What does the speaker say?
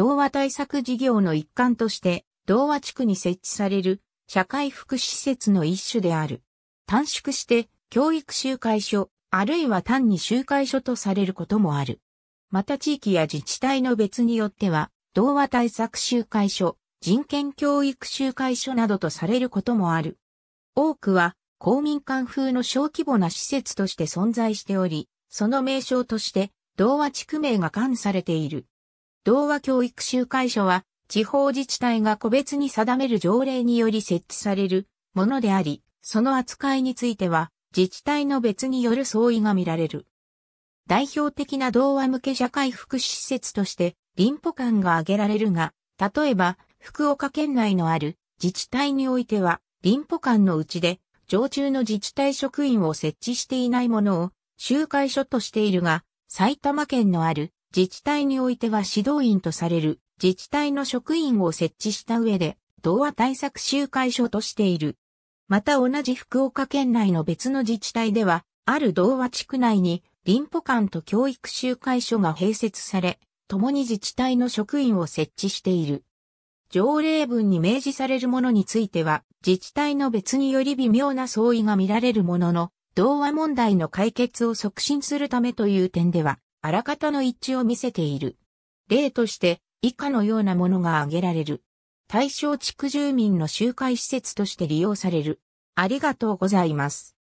同和対策事業の一環として、同和地区に設置される社会福祉施設の一種である。短縮して、教育集会所、あるいは単に集会所とされることもある。また地域や自治体の別によっては、同和対策集会所、人権教育集会所などとされることもある。多くは公民館風の小規模な施設として存在しており、その名称として同和地区名が冠されている。童話教育集会所は、地方自治体が個別に定める条例により設置されるものであり、その扱いについては、自治体の別による相違が見られる。代表的な童話向け社会福祉施設として、林保館が挙げられるが、例えば、福岡県内のある自治体においては、林保館のうちで、常駐の自治体職員を設置していないものを、集会所としているが、埼玉県のある自治体においては指導員とされる自治体の職員を設置した上で、童話対策集会所としている。また同じ福岡県内の別の自治体では、ある童話地区内に、林保館と教育集会所が併設され、共に自治体の職員を設置している。条例文に明示されるものについては、自治体の別により微妙な相違が見られるものの、童話問題の解決を促進するためという点では、あらかたの一致を見せている。例として、以下のようなものが挙げられる。対象地区住民の集会施設として利用される。ありがとうございます。